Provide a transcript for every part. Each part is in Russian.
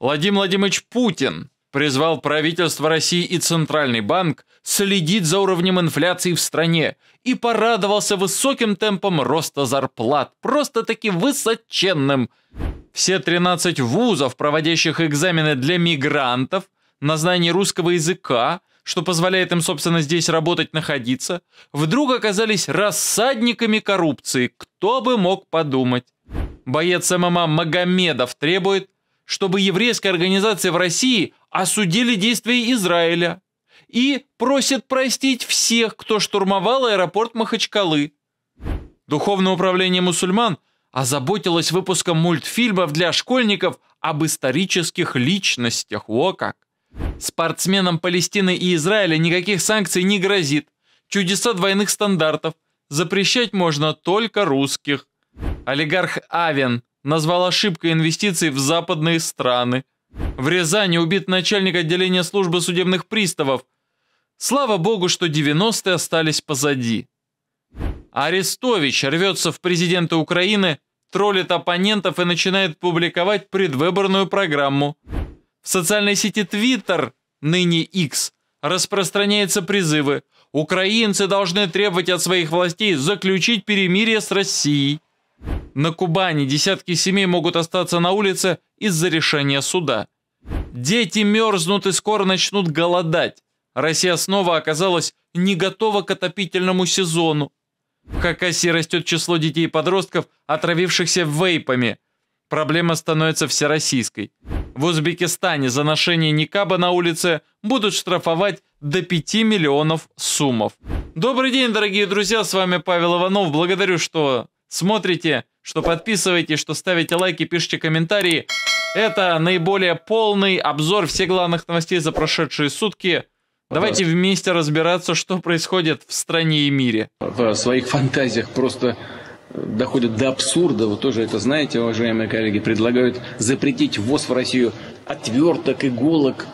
Владимир Владимирович Путин призвал правительство России и Центральный банк следить за уровнем инфляции в стране и порадовался высоким темпом роста зарплат, просто-таки высоченным. Все 13 вузов, проводящих экзамены для мигрантов на знание русского языка, что позволяет им, собственно, здесь работать, находиться, вдруг оказались рассадниками коррупции. Кто бы мог подумать? Боец ММА Магомедов требует – чтобы еврейская организация в России осудили действия Израиля и просит простить всех, кто штурмовал аэропорт Махачкалы. Духовное управление мусульман озаботилось выпуском мультфильмов для школьников об исторических личностях. О как! Спортсменам Палестины и Израиля никаких санкций не грозит. Чудеса двойных стандартов. Запрещать можно только русских. Олигарх Авен назвал ошибкой инвестиций в западные страны. В Рязани убит начальник отделения службы судебных приставов. Слава богу, что 90-е остались позади. Арестович рвется в президенты Украины, троллит оппонентов и начинает публиковать предвыборную программу. В социальной сети Twitter, ныне X, распространяются призывы «Украинцы должны требовать от своих властей заключить перемирие с Россией». На Кубани десятки семей могут остаться на улице из-за решения суда. Дети мерзнут и скоро начнут голодать. Россия снова оказалась не готова к отопительному сезону. В Хакасии растет число детей и подростков, отравившихся вейпами. Проблема становится всероссийской. В Узбекистане за ношение никаба на улице будут штрафовать до 5 миллионов суммов. Добрый день, дорогие друзья, с вами Павел Иванов. Благодарю, что смотрите что подписываете, что ставите лайки, пишите комментарии. Это наиболее полный обзор всех главных новостей за прошедшие сутки. Давайте вместе разбираться, что происходит в стране и мире. В своих фантазиях просто э, доходят до абсурда. Вы тоже это знаете, уважаемые коллеги. Предлагают запретить ввоз в Россию отверток, иголок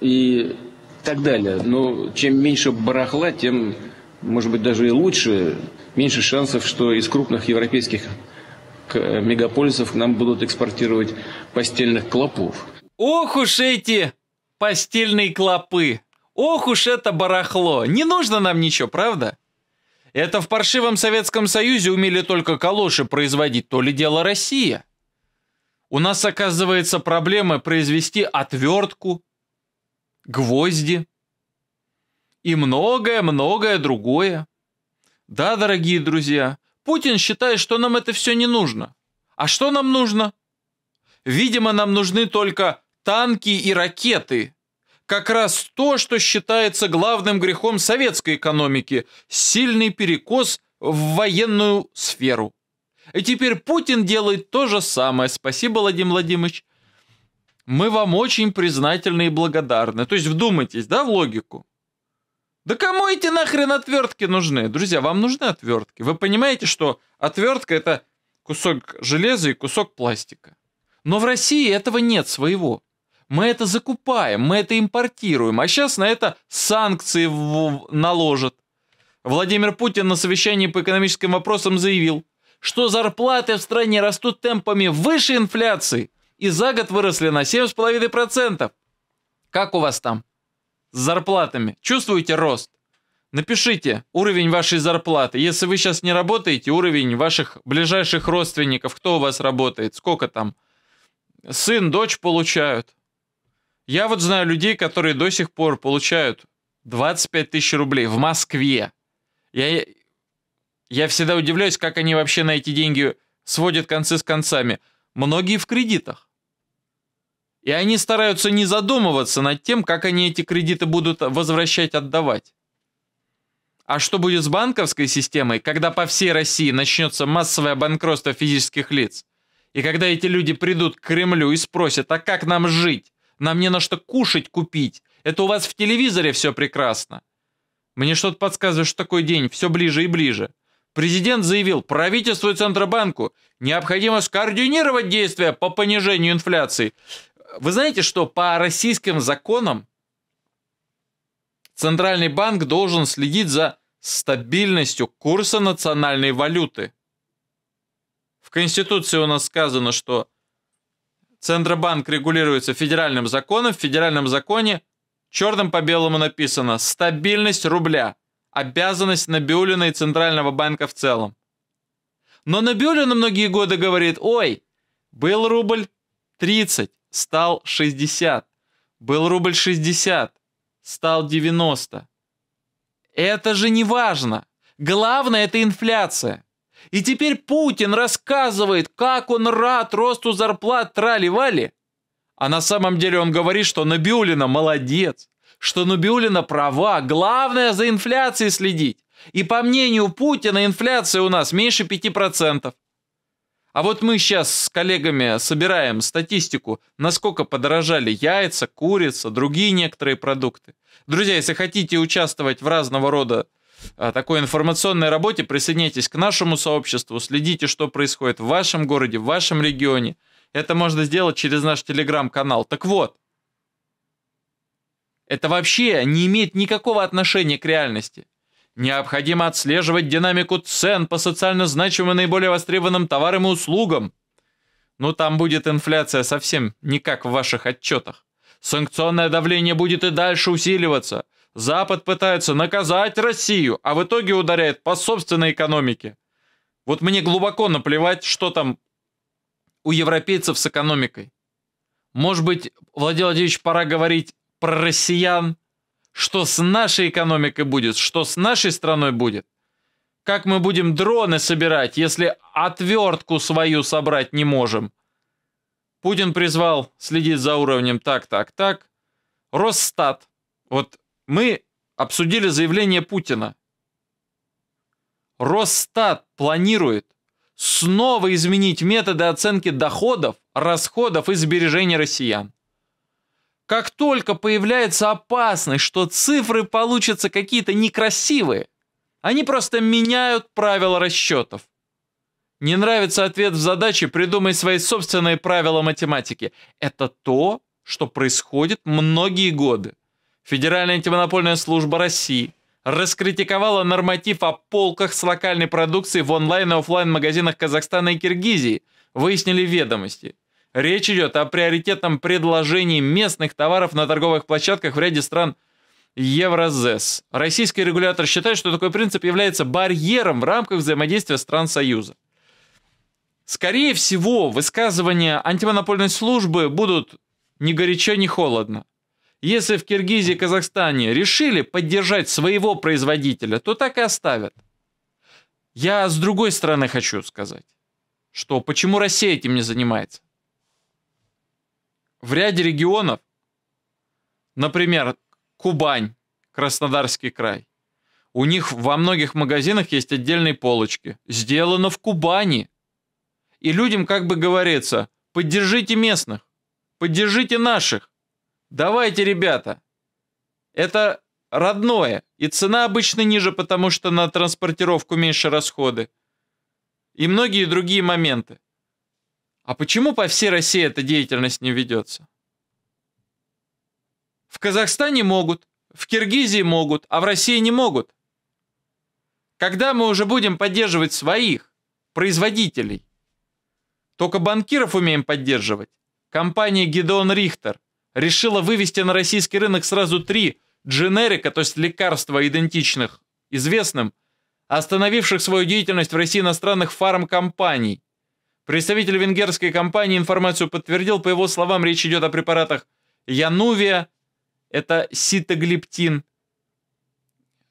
и так далее. Но чем меньше барахла, тем, может быть, даже и лучше. Меньше шансов, что из крупных европейских Э, мегаполисов к нам будут экспортировать постельных клопов. Ох уж эти постельные клопы! Ох уж это барахло! Не нужно нам ничего, правда? Это в паршивом Советском Союзе умели только калоши производить, то ли дело Россия. У нас, оказывается, проблема произвести отвертку, гвозди и многое-многое другое. Да, дорогие друзья, Путин считает, что нам это все не нужно. А что нам нужно? Видимо, нам нужны только танки и ракеты. Как раз то, что считается главным грехом советской экономики – сильный перекос в военную сферу. И теперь Путин делает то же самое. Спасибо, Владимир Владимирович. Мы вам очень признательны и благодарны. То есть вдумайтесь, да, в логику? Да кому эти нахрен отвертки нужны? Друзья, вам нужны отвертки. Вы понимаете, что отвертка это кусок железа и кусок пластика. Но в России этого нет своего. Мы это закупаем, мы это импортируем, а сейчас на это санкции в... наложат. Владимир Путин на совещании по экономическим вопросам заявил, что зарплаты в стране растут темпами выше инфляции и за год выросли на 7,5%. Как у вас там? с зарплатами. Чувствуете рост? Напишите уровень вашей зарплаты. Если вы сейчас не работаете, уровень ваших ближайших родственников, кто у вас работает, сколько там. Сын, дочь получают. Я вот знаю людей, которые до сих пор получают 25 тысяч рублей в Москве. Я, я всегда удивляюсь, как они вообще на эти деньги сводят концы с концами. Многие в кредитах. И они стараются не задумываться над тем, как они эти кредиты будут возвращать, отдавать. А что будет с банковской системой, когда по всей России начнется массовое банкротство физических лиц? И когда эти люди придут к Кремлю и спросят, а как нам жить? Нам не на что кушать купить. Это у вас в телевизоре все прекрасно. Мне что-то подсказывает, что такой день все ближе и ближе. Президент заявил правительству и Центробанку необходимо скоординировать действия по понижению инфляции. Вы знаете, что по российским законам Центральный банк должен следить за стабильностью курса национальной валюты. В Конституции у нас сказано, что Центробанк регулируется федеральным законом. В федеральном законе черным по белому написано «стабильность рубля», обязанность Набиулина и Центрального банка в целом. Но Набиулина многие годы говорит «Ой, был рубль 30, стал 60. Был рубль 60, стал 90. Это же не важно. Главное – это инфляция. И теперь Путин рассказывает, как он рад росту зарплат трали-вали. А на самом деле он говорит, что Набиулина молодец, что Набиулина права, главное за инфляцией следить. И по мнению Путина, инфляция у нас меньше 5%. А вот мы сейчас с коллегами собираем статистику, насколько подорожали яйца, курица, другие некоторые продукты. Друзья, если хотите участвовать в разного рода а, такой информационной работе, присоединяйтесь к нашему сообществу, следите, что происходит в вашем городе, в вашем регионе. Это можно сделать через наш телеграм-канал. Так вот, это вообще не имеет никакого отношения к реальности. Необходимо отслеживать динамику цен по социально значимым и наиболее востребованным товарам и услугам. Но ну, там будет инфляция совсем не как в ваших отчетах. Санкционное давление будет и дальше усиливаться. Запад пытается наказать Россию, а в итоге ударяет по собственной экономике. Вот мне глубоко наплевать, что там у европейцев с экономикой. Может быть, Владимир Владимирович, пора говорить про россиян, что с нашей экономикой будет? Что с нашей страной будет? Как мы будем дроны собирать, если отвертку свою собрать не можем? Путин призвал следить за уровнем так, так, так. Росстат. Вот мы обсудили заявление Путина. Росстат планирует снова изменить методы оценки доходов, расходов и сбережений россиян. Как только появляется опасность, что цифры получатся какие-то некрасивые, они просто меняют правила расчетов. Не нравится ответ в задаче, придумай свои собственные правила математики. Это то, что происходит многие годы. Федеральная антимонопольная служба России раскритиковала норматив о полках с локальной продукцией в онлайн и офлайн магазинах Казахстана и Киргизии, выяснили ведомости. Речь идет о приоритетном предложении местных товаров на торговых площадках в ряде стран Евразес. Российский регулятор считает, что такой принцип является барьером в рамках взаимодействия стран Союза. Скорее всего, высказывания антимонопольной службы будут ни горячо, ни холодно. Если в Киргизии и Казахстане решили поддержать своего производителя, то так и оставят. Я с другой стороны хочу сказать, что почему Россия этим не занимается? в ряде регионов, например, Кубань, Краснодарский край, у них во многих магазинах есть отдельные полочки. Сделано в Кубани. И людям как бы говорится, поддержите местных, поддержите наших. Давайте, ребята. Это родное. И цена обычно ниже, потому что на транспортировку меньше расходы. И многие другие моменты. А почему по всей России эта деятельность не ведется? В Казахстане могут, в Киргизии могут, а в России не могут. Когда мы уже будем поддерживать своих, производителей? Только банкиров умеем поддерживать. Компания Гедон Рихтер решила вывести на российский рынок сразу три дженерика, то есть лекарства идентичных известным, остановивших свою деятельность в России иностранных фармкомпаний – Представитель венгерской компании информацию подтвердил. По его словам, речь идет о препаратах Янувия, это ситоглиптин,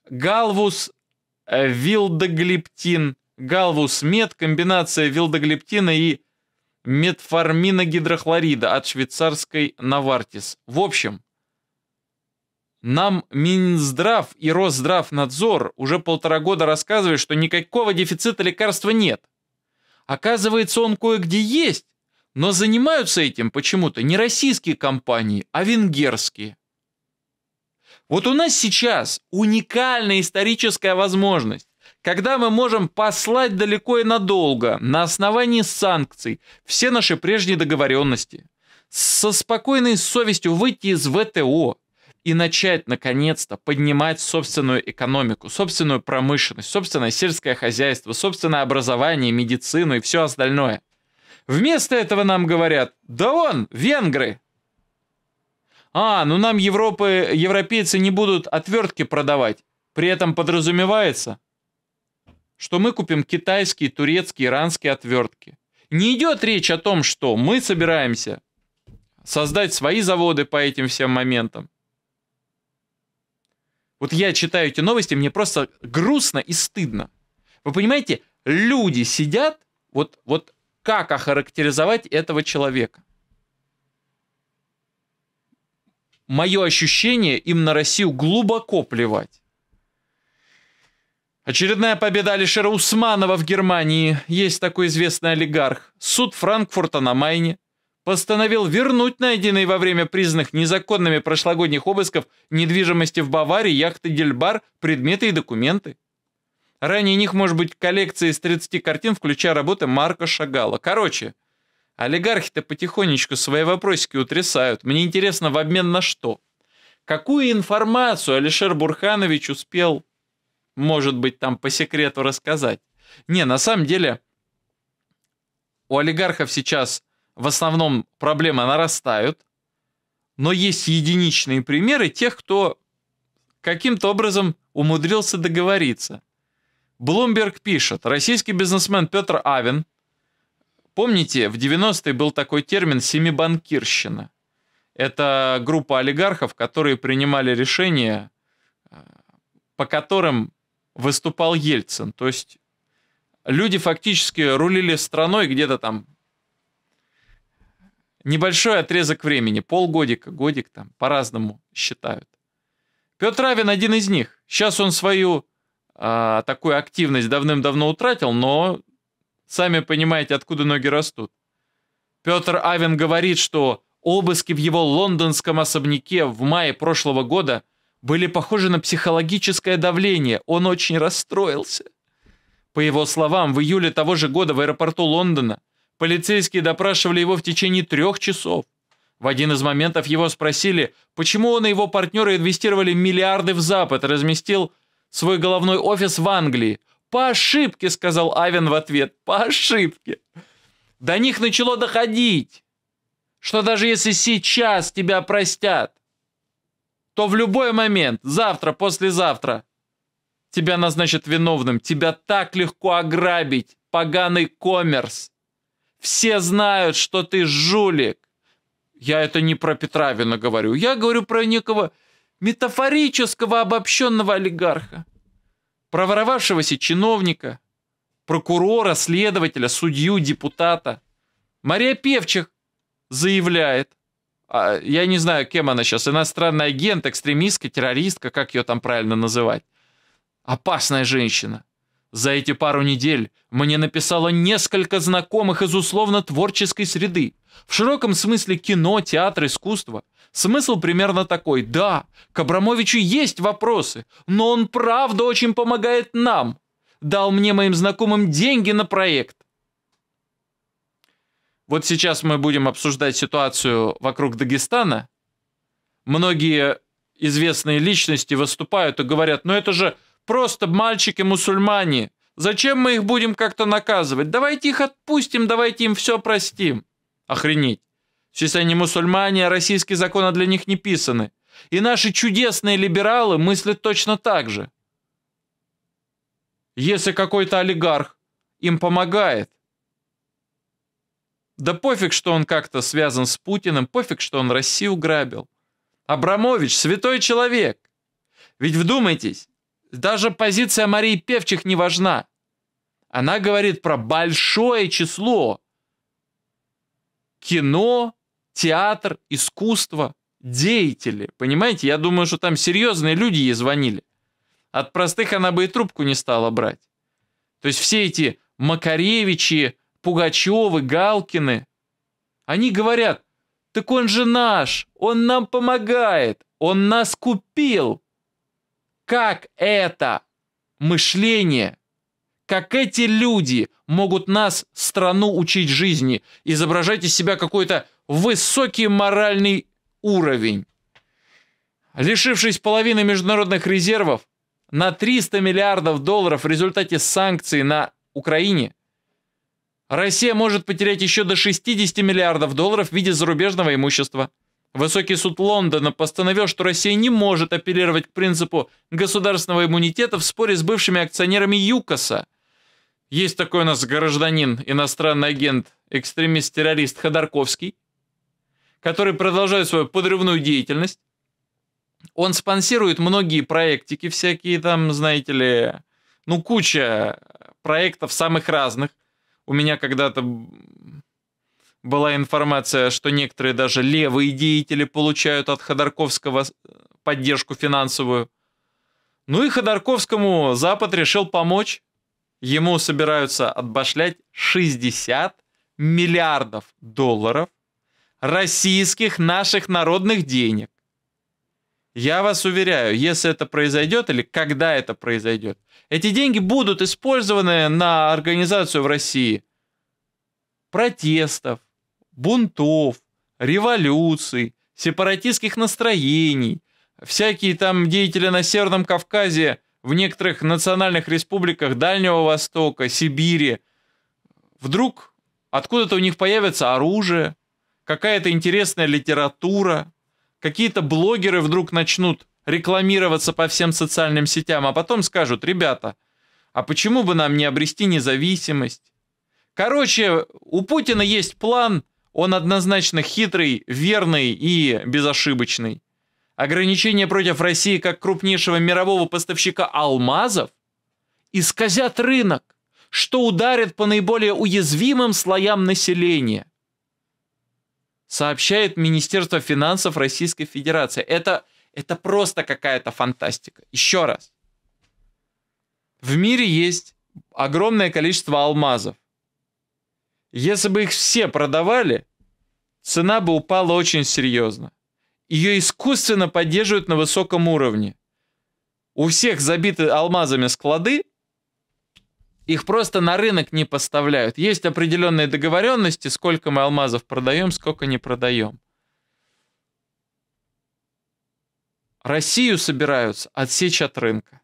Галвус, э, вилдоглиптин, Галвус мед, комбинация вилдоглиптина и метформина гидрохлорида от швейцарской Навартис. В общем, нам Минздрав и Росздравнадзор уже полтора года рассказывают, что никакого дефицита лекарства нет. Оказывается, он кое-где есть, но занимаются этим почему-то не российские компании, а венгерские. Вот у нас сейчас уникальная историческая возможность, когда мы можем послать далеко и надолго на основании санкций все наши прежние договоренности, со спокойной совестью выйти из ВТО, и начать, наконец-то, поднимать собственную экономику, собственную промышленность, собственное сельское хозяйство, собственное образование, медицину и все остальное. Вместо этого нам говорят, да он, венгры. А, ну нам Европы, европейцы не будут отвертки продавать. При этом подразумевается, что мы купим китайские, турецкие, иранские отвертки. Не идет речь о том, что мы собираемся создать свои заводы по этим всем моментам. Вот я читаю эти новости, мне просто грустно и стыдно. Вы понимаете, люди сидят, вот, вот как охарактеризовать этого человека? Мое ощущение, им на Россию глубоко плевать. Очередная победа Алишера Усманова в Германии. Есть такой известный олигарх. Суд Франкфурта на Майне постановил вернуть найденные во время признанных незаконными прошлогодних обысков недвижимости в Баварии, яхты Дельбар, предметы и документы. Ранее них может быть коллекция из 30 картин, включая работы Марка Шагала. Короче, олигархи-то потихонечку свои вопросики утрясают. Мне интересно, в обмен на что? Какую информацию Алишер Бурханович успел, может быть, там по секрету рассказать? Не, на самом деле, у олигархов сейчас в основном проблемы нарастают, но есть единичные примеры тех, кто каким-то образом умудрился договориться. Блумберг пишет, российский бизнесмен Петр Авен, помните, в 90-е был такой термин «семибанкирщина». Это группа олигархов, которые принимали решения, э, по которым выступал Ельцин. То есть люди фактически рулили страной где-то там Небольшой отрезок времени, полгодика, годик там, по-разному считают. Петр Авин один из них. Сейчас он свою а, такую активность давным-давно утратил, но сами понимаете, откуда ноги растут. Петр Авин говорит, что обыски в его лондонском особняке в мае прошлого года были похожи на психологическое давление. Он очень расстроился. По его словам, в июле того же года в аэропорту Лондона Полицейские допрашивали его в течение трех часов. В один из моментов его спросили, почему он и его партнеры инвестировали миллиарды в Запад разместил свой головной офис в Англии. «По ошибке», — сказал Авен в ответ, — «по ошибке». До них начало доходить, что даже если сейчас тебя простят, то в любой момент, завтра, послезавтра, тебя назначат виновным. Тебя так легко ограбить, поганый коммерс. Все знают, что ты жулик. Я это не про Петравина говорю. Я говорю про некого метафорического обобщенного олигарха, про воровавшегося чиновника, прокурора, следователя, судью, депутата. Мария Певчих заявляет, а, я не знаю, кем она сейчас, иностранный агент, экстремистка, террористка, как ее там правильно называть. Опасная женщина. За эти пару недель мне написало несколько знакомых из условно-творческой среды. В широком смысле кино, театр, искусство. Смысл примерно такой. Да, к Абрамовичу есть вопросы, но он правда очень помогает нам. Дал мне моим знакомым деньги на проект. Вот сейчас мы будем обсуждать ситуацию вокруг Дагестана. Многие известные личности выступают и говорят, ну это же Просто мальчики-мусульмане. Зачем мы их будем как-то наказывать? Давайте их отпустим, давайте им все простим. Охренеть. Сейчас они мусульмане, а российские законы для них не писаны. И наши чудесные либералы мыслят точно так же. Если какой-то олигарх им помогает, да пофиг, что он как-то связан с Путиным, пофиг, что он Россию грабил. Абрамович – святой человек. Ведь вдумайтесь, даже позиция Марии Певчих не важна. Она говорит про большое число. Кино, театр, искусство, деятели. Понимаете, я думаю, что там серьезные люди ей звонили. От простых она бы и трубку не стала брать. То есть все эти Макаревичи, Пугачевы, Галкины, они говорят, так он же наш, он нам помогает, он нас купил, как это мышление, как эти люди могут нас, страну, учить жизни, изображать из себя какой-то высокий моральный уровень? Лишившись половины международных резервов, на 300 миллиардов долларов в результате санкций на Украине, Россия может потерять еще до 60 миллиардов долларов в виде зарубежного имущества – Высокий суд Лондона постановил, что Россия не может апеллировать к принципу государственного иммунитета в споре с бывшими акционерами ЮКОСа. Есть такой у нас гражданин, иностранный агент, экстремист-террорист Ходорковский, который продолжает свою подрывную деятельность. Он спонсирует многие проектики всякие там, знаете ли, ну куча проектов самых разных. У меня когда-то была информация, что некоторые даже левые деятели получают от Ходорковского э, поддержку финансовую. Ну и Ходорковскому Запад решил помочь. Ему собираются отбашлять 60 миллиардов долларов российских наших народных денег. Я вас уверяю, если это произойдет или когда это произойдет, эти деньги будут использованы на организацию в России протестов, бунтов, революций, сепаратистских настроений. Всякие там деятели на Северном Кавказе, в некоторых национальных республиках Дальнего Востока, Сибири. Вдруг откуда-то у них появится оружие, какая-то интересная литература, какие-то блогеры вдруг начнут рекламироваться по всем социальным сетям, а потом скажут, ребята, а почему бы нам не обрести независимость? Короче, у Путина есть план он однозначно хитрый, верный и безошибочный. Ограничения против России как крупнейшего мирового поставщика алмазов исказят рынок, что ударит по наиболее уязвимым слоям населения сообщает Министерство финансов Российской Федерации. Это, это просто какая-то фантастика. Еще раз. В мире есть огромное количество алмазов. Если бы их все продавали, цена бы упала очень серьезно. Ее искусственно поддерживают на высоком уровне. У всех забиты алмазами склады, их просто на рынок не поставляют. Есть определенные договоренности, сколько мы алмазов продаем, сколько не продаем. Россию собираются отсечь от рынка.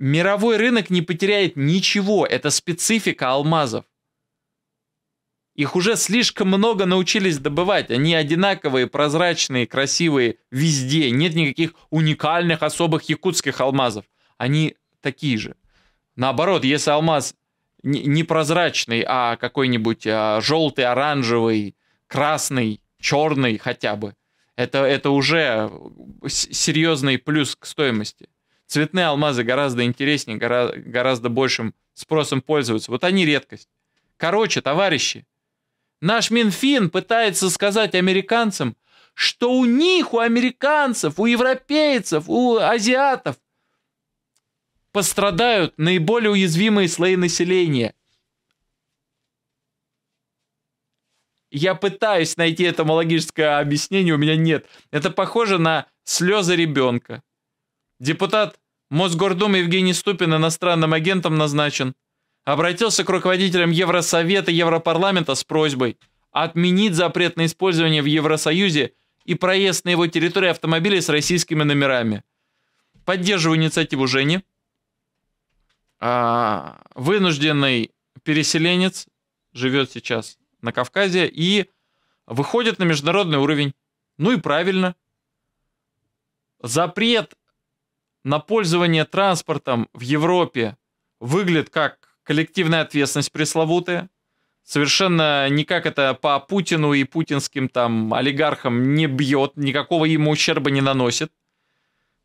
Мировой рынок не потеряет ничего, это специфика алмазов. Их уже слишком много научились добывать. Они одинаковые, прозрачные, красивые везде. Нет никаких уникальных, особых якутских алмазов. Они такие же. Наоборот, если алмаз не прозрачный, а какой-нибудь а, желтый, оранжевый, красный, черный хотя бы, это, это уже э, серьезный плюс к стоимости. Цветные алмазы гораздо интереснее, гора- гораздо большим спросом пользуются. Вот они редкость. Короче, товарищи, наш Минфин пытается сказать американцам, что у них, у американцев, у европейцев, у азиатов пострадают наиболее уязвимые слои населения. Я пытаюсь найти этомологическое объяснение, у меня нет. Это похоже на слезы ребенка. Депутат Мосгордум Евгений Ступин иностранным агентом назначен. Обратился к руководителям Евросовета Европарламента с просьбой отменить запрет на использование в Евросоюзе и проезд на его территории автомобилей с российскими номерами. Поддерживаю инициативу Жени. А, вынужденный переселенец живет сейчас на Кавказе и выходит на международный уровень. Ну и правильно. Запрет на пользование транспортом в Европе выглядит как коллективная ответственность пресловутая. Совершенно никак это по Путину и путинским там олигархам не бьет, никакого ему ущерба не наносит.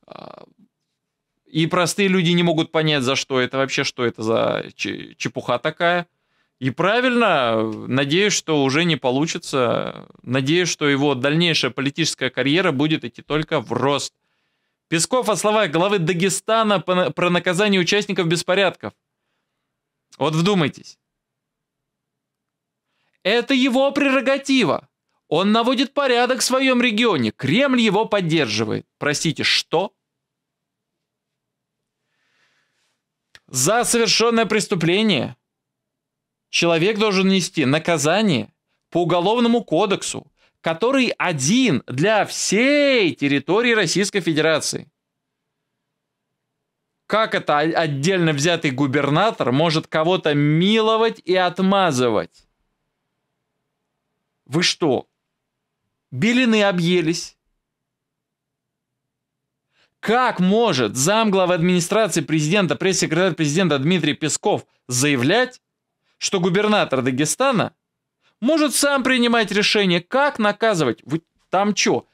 А, и простые люди не могут понять, за что это вообще, что это за чепуха такая. И правильно, надеюсь, что уже не получится. Надеюсь, что его дальнейшая политическая карьера будет идти только в рост – Песков о словах главы Дагестана про наказание участников беспорядков. Вот вдумайтесь. Это его прерогатива. Он наводит порядок в своем регионе. Кремль его поддерживает. Простите, что? За совершенное преступление человек должен нести наказание по уголовному кодексу, который один для всей территории Российской Федерации. Как это отдельно взятый губернатор может кого-то миловать и отмазывать? Вы что, белины объелись? Как может замглава администрации президента, пресс-секретарь президента Дмитрий Песков заявлять, что губернатор Дагестана – может сам принимать решение, как наказывать. Вы там что?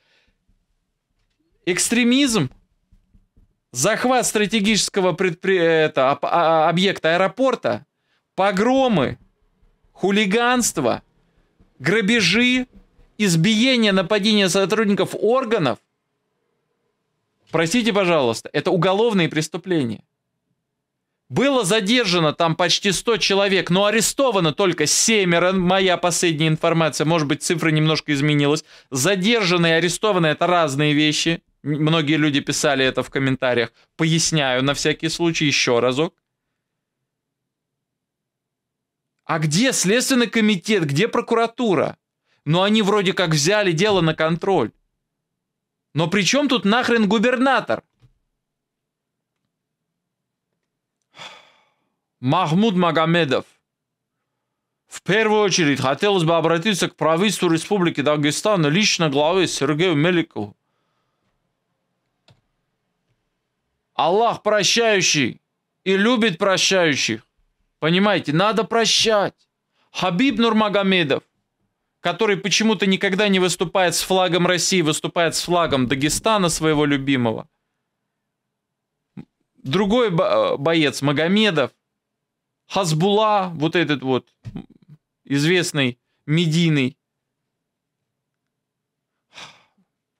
Экстремизм? Захват стратегического предпри... это, а, а, объекта аэропорта? Погромы? Хулиганство? Грабежи? Избиение, нападение сотрудников органов? Простите, пожалуйста, это уголовные преступления. Было задержано там почти 100 человек, но арестовано только семеро, моя последняя информация, может быть, цифра немножко изменилась. Задержаны и арестованы – это разные вещи. Многие люди писали это в комментариях. Поясняю на всякий случай еще разок. А где Следственный комитет, где прокуратура? Но ну, они вроде как взяли дело на контроль. Но при чем тут нахрен губернатор? Махмуд Магомедов в первую очередь хотелось бы обратиться к правительству Республики Дагестан лично главе Сергею Меликову. Аллах прощающий и любит прощающих. Понимаете, надо прощать. Хабиб Нурмагомедов, который почему-то никогда не выступает с флагом России, выступает с флагом Дагестана своего любимого. Другой э, боец, Магомедов, Хазбула, вот этот вот известный медийный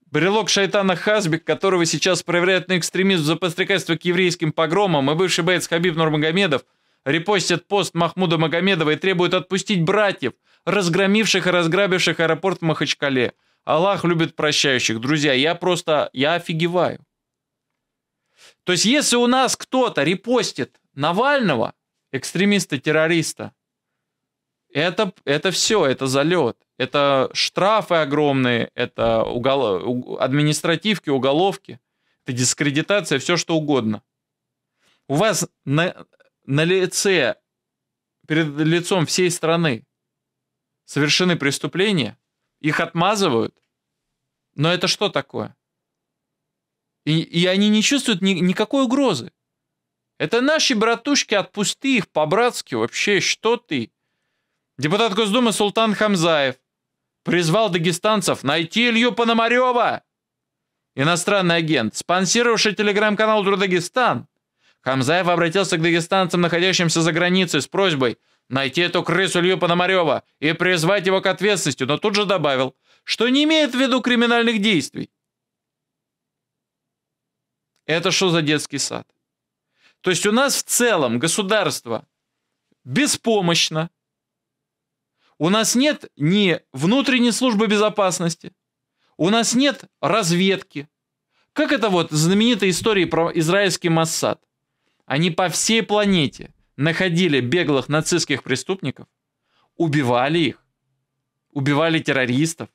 Брелок шайтана Хазбик, которого сейчас проверяют на экстремизм за подстрекательство к еврейским погромам, и бывший боец Хабиб Нурмагомедов репостят пост Махмуда Магомедова и требуют отпустить братьев, разгромивших и разграбивших аэропорт в Махачкале. Аллах любит прощающих. Друзья, я просто, я офигеваю. То есть, если у нас кто-то репостит Навального, экстремиста-террориста. Это, это все, это залет. Это штрафы огромные, это угол... административки, уголовки, это дискредитация, все что угодно. У вас на, на лице, перед лицом всей страны совершены преступления, их отмазывают, но это что такое? И, и они не чувствуют ни, никакой угрозы. Это наши братушки, отпусти их по-братски вообще, что ты? Депутат Госдумы Султан Хамзаев призвал дагестанцев найти Илью Пономарева. Иностранный агент, спонсировавший телеграм-канал «Дурдагестан», Хамзаев обратился к дагестанцам, находящимся за границей, с просьбой найти эту крысу Илью Пономарева и призвать его к ответственности, но тут же добавил, что не имеет в виду криминальных действий. Это что за детский сад? То есть у нас в целом государство беспомощно. У нас нет ни внутренней службы безопасности, у нас нет разведки. Как это вот знаменитая история про израильский Массад? Они по всей планете находили беглых нацистских преступников, убивали их, убивали террористов.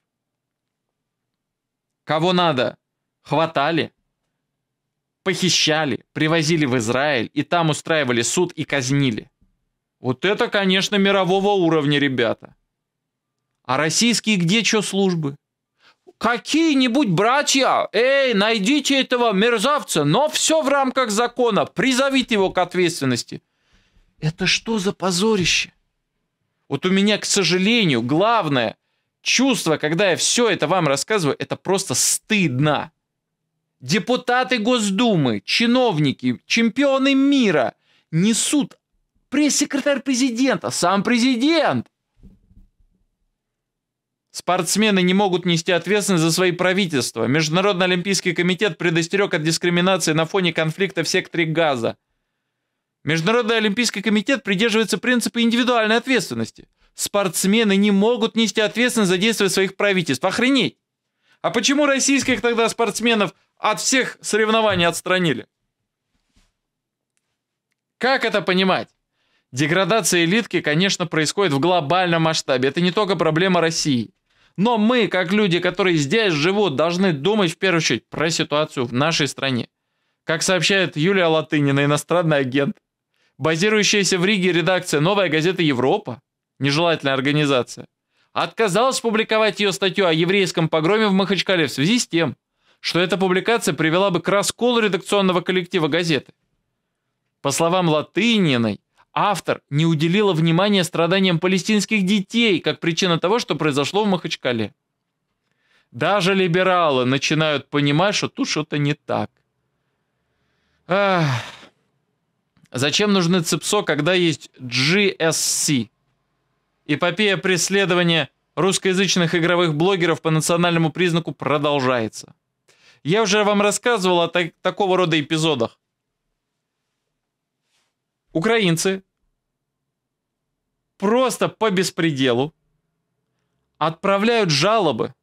Кого надо, хватали похищали, привозили в Израиль и там устраивали суд и казнили. Вот это, конечно, мирового уровня, ребята. А российские где чё службы? Какие-нибудь братья, эй, найдите этого мерзавца, но все в рамках закона, призовите его к ответственности. Это что за позорище? Вот у меня, к сожалению, главное чувство, когда я все это вам рассказываю, это просто стыдно депутаты Госдумы, чиновники, чемпионы мира несут пресс-секретарь президента, сам президент. Спортсмены не могут нести ответственность за свои правительства. Международный олимпийский комитет предостерег от дискриминации на фоне конфликта в секторе Газа. Международный олимпийский комитет придерживается принципа индивидуальной ответственности. Спортсмены не могут нести ответственность за действия своих правительств. Охренеть! А почему российских тогда спортсменов от всех соревнований отстранили. Как это понимать? Деградация элитки, конечно, происходит в глобальном масштабе. Это не только проблема России. Но мы, как люди, которые здесь живут, должны думать в первую очередь про ситуацию в нашей стране. Как сообщает Юлия Латынина, иностранный агент, базирующаяся в Риге редакция «Новая газета Европа», нежелательная организация, отказалась публиковать ее статью о еврейском погроме в Махачкале в связи с тем, что эта публикация привела бы к расколу редакционного коллектива газеты. По словам Латыниной, автор не уделила внимания страданиям палестинских детей как причина того, что произошло в Махачкале. Даже либералы начинают понимать, что тут что-то не так. Ах. Зачем нужны ЦИПСО, когда есть GSC? Эпопея преследования русскоязычных игровых блогеров по национальному признаку продолжается. Я уже вам рассказывал о так такого рода эпизодах. Украинцы просто по беспределу отправляют жалобы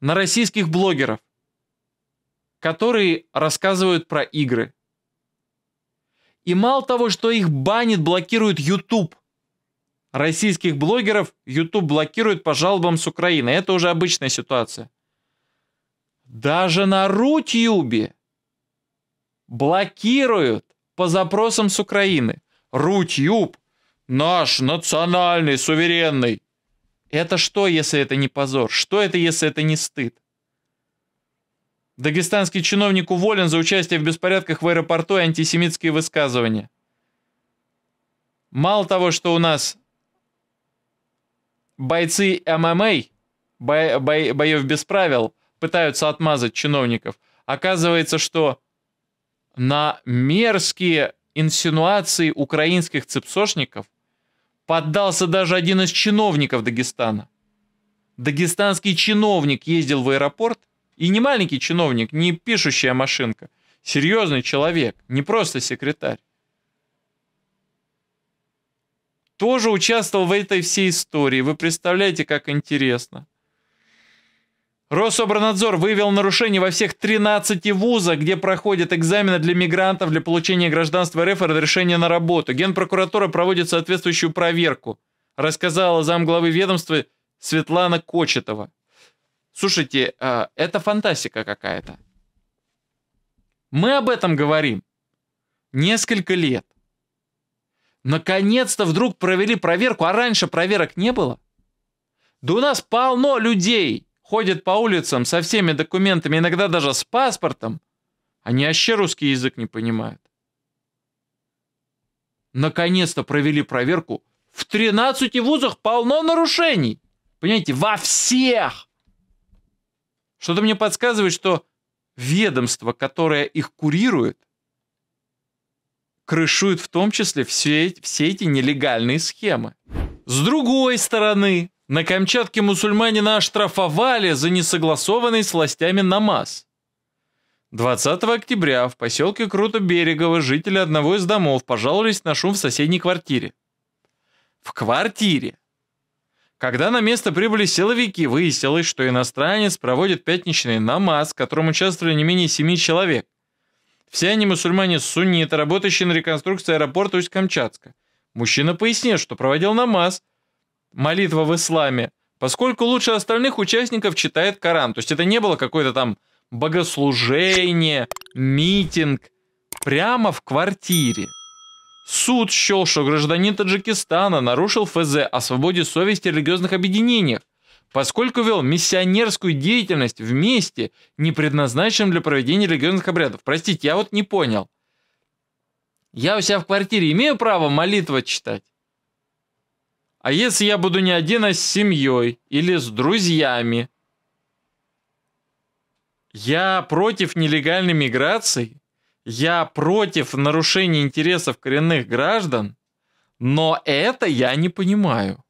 на российских блогеров, которые рассказывают про игры. И мало того, что их банит, блокирует YouTube. Российских блогеров YouTube блокирует по жалобам с Украины. Это уже обычная ситуация. Даже на Рутьюбе блокируют по запросам с Украины. Рутьюб наш национальный, суверенный. Это что, если это не позор? Что это, если это не стыд? Дагестанский чиновник уволен за участие в беспорядках в аэропорту и антисемитские высказывания. Мало того, что у нас бойцы ММА, бо бо боев без правил, пытаются отмазать чиновников. Оказывается, что на мерзкие инсинуации украинских цепсошников поддался даже один из чиновников Дагестана. Дагестанский чиновник ездил в аэропорт, и не маленький чиновник, не пишущая машинка, серьезный человек, не просто секретарь. Тоже участвовал в этой всей истории. Вы представляете, как интересно. Рособранадзор выявил нарушения во всех 13 вузах, где проходят экзамены для мигрантов для получения гражданства РФ и разрешения на работу. Генпрокуратура проводит соответствующую проверку, рассказала замглавы ведомства Светлана Кочетова. Слушайте, а, это фантастика какая-то. Мы об этом говорим несколько лет. Наконец-то вдруг провели проверку, а раньше проверок не было. Да у нас полно людей, ходит по улицам со всеми документами, иногда даже с паспортом. Они вообще русский язык не понимают. Наконец-то провели проверку. В 13 вузах полно нарушений. Понимаете, во всех. Что-то мне подсказывает, что ведомство, которое их курирует, крышует в том числе все, все эти нелегальные схемы. С другой стороны, на Камчатке мусульманина оштрафовали за несогласованный с властями намаз. 20 октября в поселке Круто-Берегово жители одного из домов пожаловались на шум в соседней квартире. В квартире! Когда на место прибыли силовики, выяснилось, что иностранец проводит пятничный намаз, в котором участвовали не менее семи человек. Все они мусульмане-сунниты, работающие на реконструкции аэропорта Усть-Камчатска. Мужчина пояснил, что проводил намаз – молитва в исламе, поскольку лучше остальных участников читает Коран. То есть это не было какое-то там богослужение, митинг, прямо в квартире. Суд счел, что гражданин Таджикистана нарушил ФЗ о свободе совести религиозных объединениях, поскольку вел миссионерскую деятельность в месте, не предназначенном для проведения религиозных обрядов. Простите, я вот не понял. Я у себя в квартире имею право молитва читать? А если я буду не один, а с семьей или с друзьями? Я против нелегальной миграции, я против нарушения интересов коренных граждан, но это я не понимаю.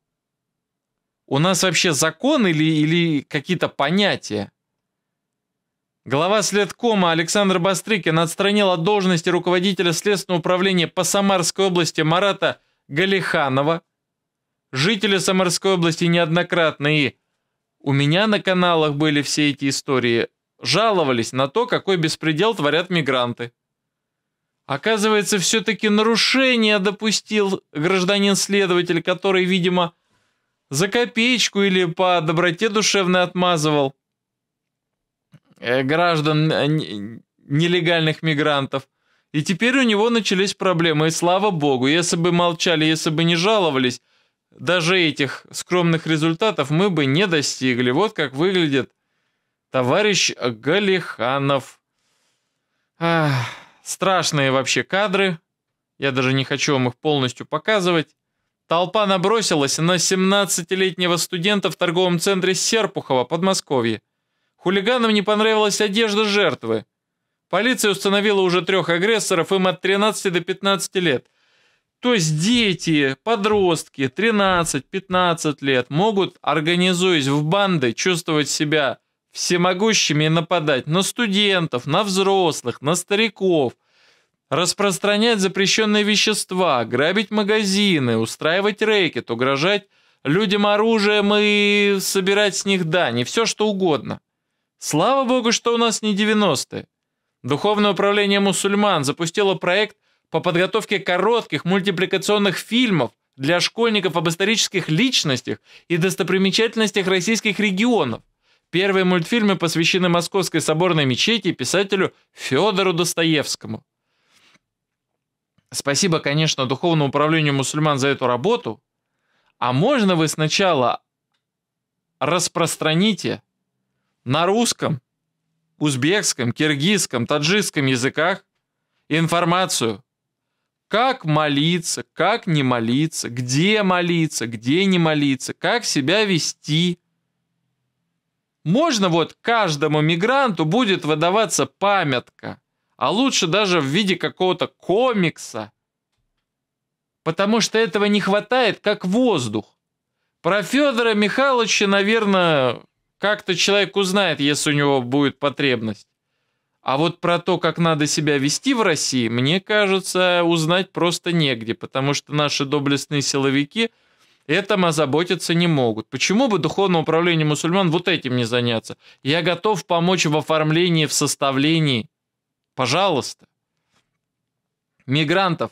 У нас вообще закон или, или какие-то понятия? Глава следкома Александр Бастрыкин отстранил от должности руководителя Следственного управления по Самарской области Марата Галиханова – жители Самарской области неоднократно и... У меня на каналах были все эти истории. Жаловались на то, какой беспредел творят мигранты. Оказывается, все-таки нарушение допустил гражданин-следователь, который, видимо, за копеечку или по доброте душевной отмазывал э, граждан э, нелегальных мигрантов. И теперь у него начались проблемы, и слава богу, если бы молчали, если бы не жаловались, даже этих скромных результатов мы бы не достигли. Вот как выглядит товарищ Галиханов. Ах, страшные вообще кадры. Я даже не хочу вам их полностью показывать. Толпа набросилась на 17-летнего студента в торговом центре Серпухова, Подмосковье. Хулиганам не понравилась одежда жертвы. Полиция установила уже трех агрессоров, им от 13 до 15 лет. То есть дети, подростки 13-15 лет могут, организуясь в банды, чувствовать себя всемогущими и нападать на студентов, на взрослых, на стариков, распространять запрещенные вещества, грабить магазины, устраивать рэкет, угрожать людям оружием и собирать с них дани, все что угодно. Слава богу, что у нас не 90-е. Духовное управление мусульман запустило проект по подготовке коротких мультипликационных фильмов для школьников об исторических личностях и достопримечательностях российских регионов. Первые мультфильмы посвящены Московской соборной мечети и писателю Федору Достоевскому. Спасибо, конечно, Духовному управлению мусульман за эту работу. А можно вы сначала распространите на русском, узбекском, киргизском, таджикском языках информацию как молиться, как не молиться, где молиться, где не молиться, как себя вести. Можно вот каждому мигранту будет выдаваться памятка, а лучше даже в виде какого-то комикса. Потому что этого не хватает, как воздух. Про Федора Михайловича, наверное, как-то человек узнает, если у него будет потребность. А вот про то, как надо себя вести в России, мне кажется, узнать просто негде, потому что наши доблестные силовики этим озаботиться не могут. Почему бы Духовное управление мусульман вот этим не заняться? Я готов помочь в оформлении, в составлении. Пожалуйста. Мигрантов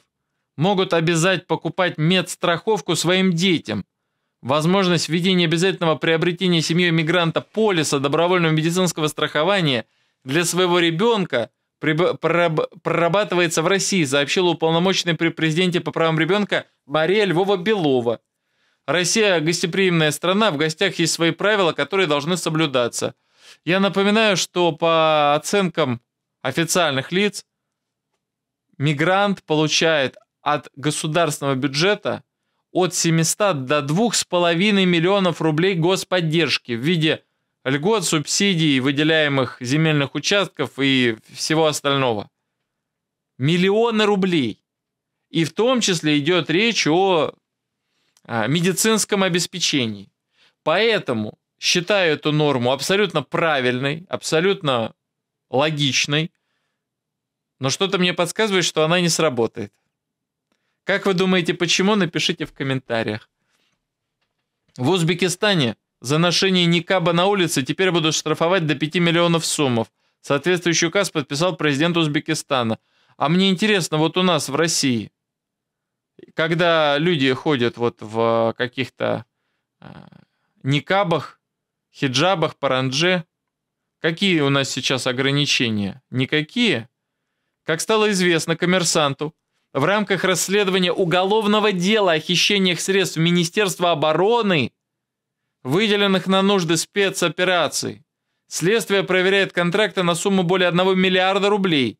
могут обязать покупать медстраховку своим детям. Возможность введения обязательного приобретения семьей мигранта полиса добровольного медицинского страхования – для своего ребенка прорабатывается в России, сообщила уполномоченный при президенте по правам ребенка Мария Львова-Белова. Россия – гостеприимная страна, в гостях есть свои правила, которые должны соблюдаться. Я напоминаю, что по оценкам официальных лиц, мигрант получает от государственного бюджета от 700 до 2,5 миллионов рублей господдержки в виде льгот, субсидий, выделяемых земельных участков и всего остального. Миллионы рублей. И в том числе идет речь о а, медицинском обеспечении. Поэтому считаю эту норму абсолютно правильной, абсолютно логичной, но что-то мне подсказывает, что она не сработает. Как вы думаете, почему? Напишите в комментариях. В Узбекистане за ношение никаба на улице теперь будут штрафовать до 5 миллионов сомов. Соответствующий указ подписал президент Узбекистана. А мне интересно, вот у нас в России, когда люди ходят вот в каких-то а, никабах, хиджабах, парандже, какие у нас сейчас ограничения? Никакие. Как стало известно коммерсанту, в рамках расследования уголовного дела о хищениях средств Министерства обороны выделенных на нужды спецопераций. Следствие проверяет контракты на сумму более 1 миллиарда рублей.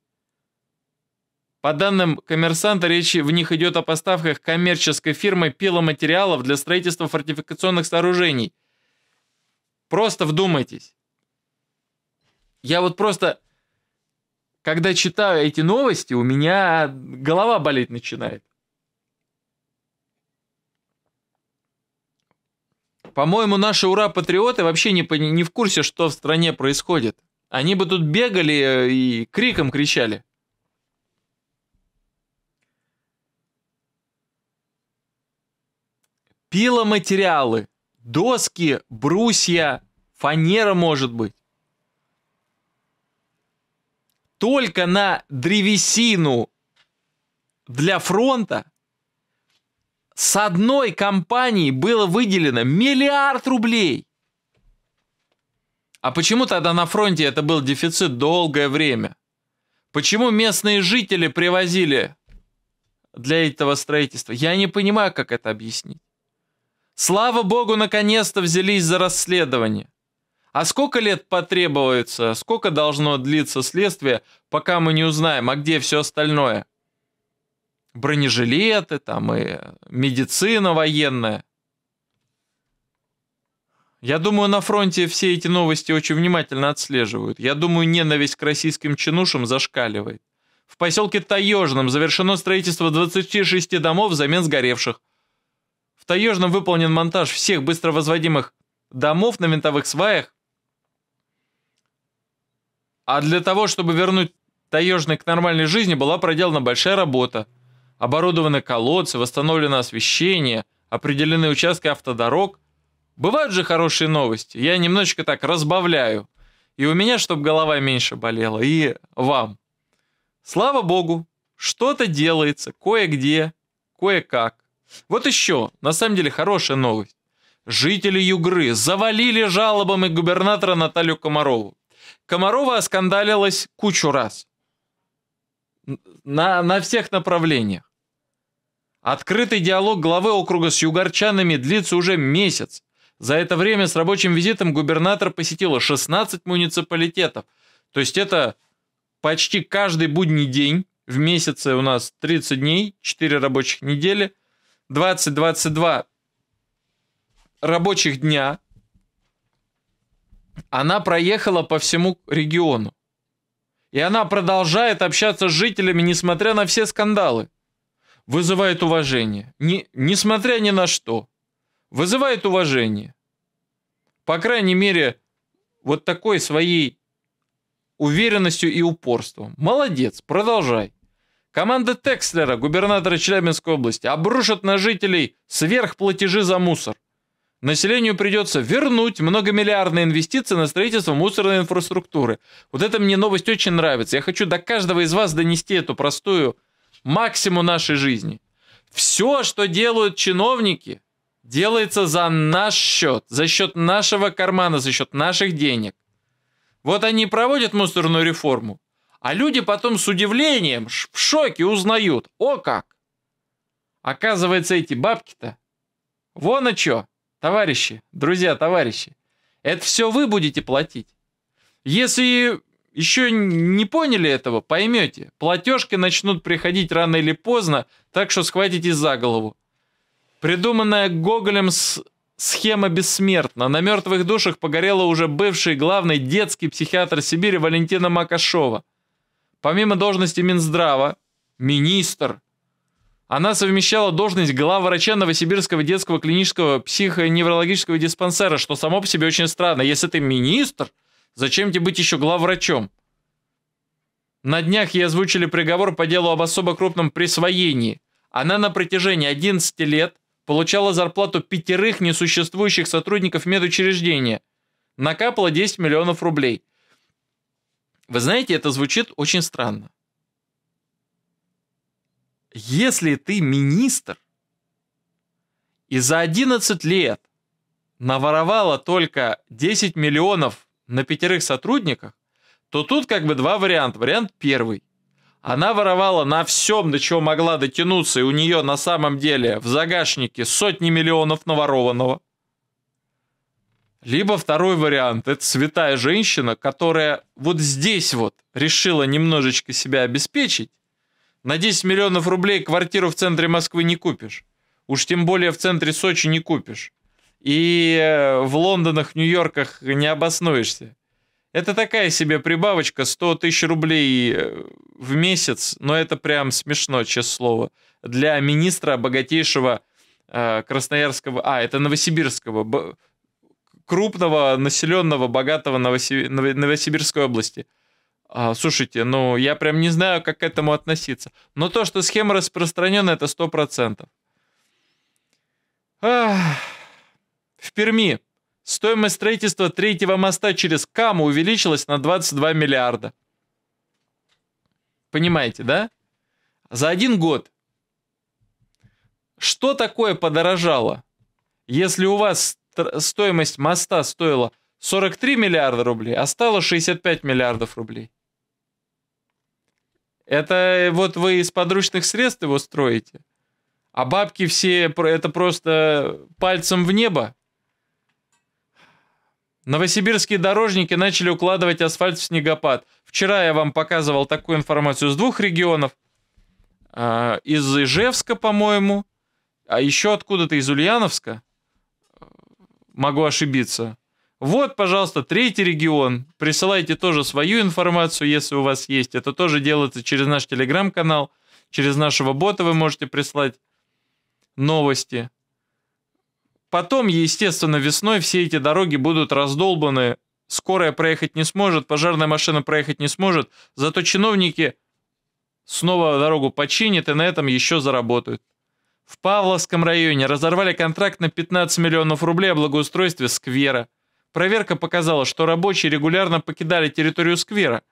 По данным коммерсанта, речь в них идет о поставках коммерческой фирмы пиломатериалов для строительства фортификационных сооружений. Просто вдумайтесь. Я вот просто, когда читаю эти новости, у меня голова болеть начинает. По-моему, наши ура-патриоты вообще не, не в курсе, что в стране происходит. Они бы тут бегали э, и криком кричали. Пиломатериалы, доски, брусья, фанера может быть. Только на древесину для фронта с одной компании было выделено миллиард рублей. А почему тогда на фронте это был дефицит долгое время? Почему местные жители привозили для этого строительства? Я не понимаю, как это объяснить. Слава богу, наконец-то взялись за расследование. А сколько лет потребуется, сколько должно длиться следствие, пока мы не узнаем, а где все остальное – бронежилеты, там и медицина военная. Я думаю, на фронте все эти новости очень внимательно отслеживают. Я думаю, ненависть к российским чинушам зашкаливает. В поселке Таежном завершено строительство 26 домов взамен сгоревших. В Таежном выполнен монтаж всех быстро возводимых домов на винтовых сваях. А для того, чтобы вернуть Таежный к нормальной жизни, была проделана большая работа – Оборудованы колодцы, восстановлено освещение, определены участки автодорог. Бывают же хорошие новости. Я немножечко так разбавляю. И у меня, чтобы голова меньше болела, и вам. Слава богу, что-то делается кое-где, кое-как. Вот еще, на самом деле, хорошая новость. Жители Югры завалили жалобами губернатора Наталью Комарову. Комарова оскандалилась кучу раз. На, на всех направлениях. Открытый диалог главы округа с югорчанами длится уже месяц. За это время с рабочим визитом губернатор посетила 16 муниципалитетов. То есть это почти каждый будний день. В месяце у нас 30 дней, 4 рабочих недели, 20-22 рабочих дня. Она проехала по всему региону. И она продолжает общаться с жителями, несмотря на все скандалы вызывает уважение. Не, несмотря ни на что. Вызывает уважение. По крайней мере, вот такой своей уверенностью и упорством. Молодец, продолжай. Команда Текслера, губернатора Челябинской области, обрушит на жителей сверхплатежи за мусор. Населению придется вернуть многомиллиардные инвестиции на строительство мусорной инфраструктуры. Вот это мне новость очень нравится. Я хочу до каждого из вас донести эту простую максимум нашей жизни. Все, что делают чиновники, делается за наш счет, за счет нашего кармана, за счет наших денег. Вот они проводят мусорную реформу, а люди потом с удивлением, в шоке узнают, о как. Оказывается, эти бабки-то, вон и чё, товарищи, друзья, товарищи, это все вы будете платить. Если еще не поняли этого, поймете. Платежки начнут приходить рано или поздно, так что схватите за голову. Придуманная Гоголем с... схема бессмертна. На мертвых душах погорела уже бывший главный детский психиатр Сибири Валентина Макашова. Помимо должности Минздрава, министр, она совмещала должность главврача Новосибирского детского клинического психоневрологического диспансера, что само по себе очень странно. Если ты министр – Зачем тебе быть еще главврачом? На днях я озвучили приговор по делу об особо крупном присвоении. Она на протяжении 11 лет получала зарплату пятерых несуществующих сотрудников медучреждения. Накапала 10 миллионов рублей. Вы знаете, это звучит очень странно. Если ты министр, и за 11 лет наворовала только 10 миллионов на пятерых сотрудниках, то тут как бы два варианта. Вариант первый. Она воровала на всем, до чего могла дотянуться, и у нее на самом деле в загашнике сотни миллионов наворованного. Либо второй вариант – это святая женщина, которая вот здесь вот решила немножечко себя обеспечить. На 10 миллионов рублей квартиру в центре Москвы не купишь. Уж тем более в центре Сочи не купишь и э, в Лондонах, Нью-Йорках не обоснуешься. Это такая себе прибавочка, 100 тысяч рублей э, в месяц, но это прям смешно, честное слово, для министра богатейшего э, Красноярского, а, это Новосибирского, крупного, населенного, богатого Новосибирской области. А, слушайте, ну, я прям не знаю, как к этому относиться. Но то, что схема распространена, это 100%. Ах... В Перми стоимость строительства третьего моста через Каму увеличилась на 22 миллиарда. Понимаете, да? За один год. Что такое подорожало? Если у вас стоимость моста стоила 43 миллиарда рублей, а стало 65 миллиардов рублей. Это э, вот вы из подручных средств его строите, а бабки все, это просто пальцем в небо. Новосибирские дорожники начали укладывать асфальт в снегопад. Вчера я вам показывал такую информацию с двух регионов. А, из Ижевска, по-моему, а еще откуда-то из Ульяновска. Могу ошибиться. Вот, пожалуйста, третий регион. Присылайте тоже свою информацию, если у вас есть. Это тоже делается через наш телеграм-канал, через нашего бота вы можете прислать новости. Потом, естественно, весной все эти дороги будут раздолбаны, скорая проехать не сможет, пожарная машина проехать не сможет, зато чиновники снова дорогу починят и на этом еще заработают. В Павловском районе разорвали контракт на 15 миллионов рублей о благоустройстве сквера. Проверка показала, что рабочие регулярно покидали территорию сквера.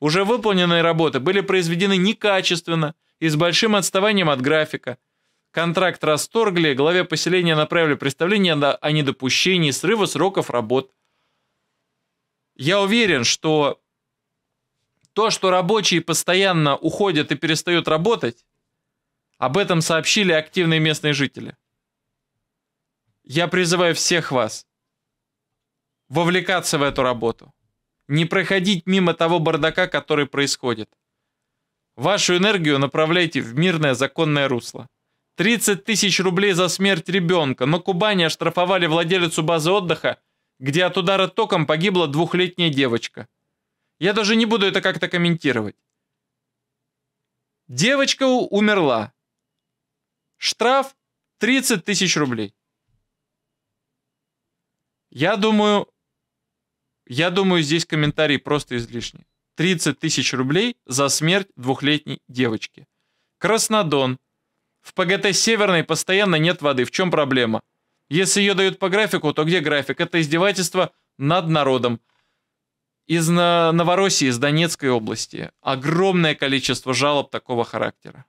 Уже выполненные работы были произведены некачественно и с большим отставанием от графика – Контракт расторгли, главе поселения направили представление о недопущении срыва сроков работ. Я уверен, что то, что рабочие постоянно уходят и перестают работать, об этом сообщили активные местные жители. Я призываю всех вас вовлекаться в эту работу, не проходить мимо того бардака, который происходит. Вашу энергию направляйте в мирное законное русло. 30 тысяч рублей за смерть ребенка. Но Кубани оштрафовали владелицу базы отдыха, где от удара током погибла двухлетняя девочка. Я даже не буду это как-то комментировать. Девочка умерла. Штраф 30 тысяч рублей. Я думаю, я думаю, здесь комментарий просто излишний. 30 тысяч рублей за смерть двухлетней девочки. Краснодон, в ПГТ Северной постоянно нет воды. В чем проблема? Если ее дают по графику, то где график? Это издевательство над народом. Из Новороссии, из Донецкой области огромное количество жалоб такого характера.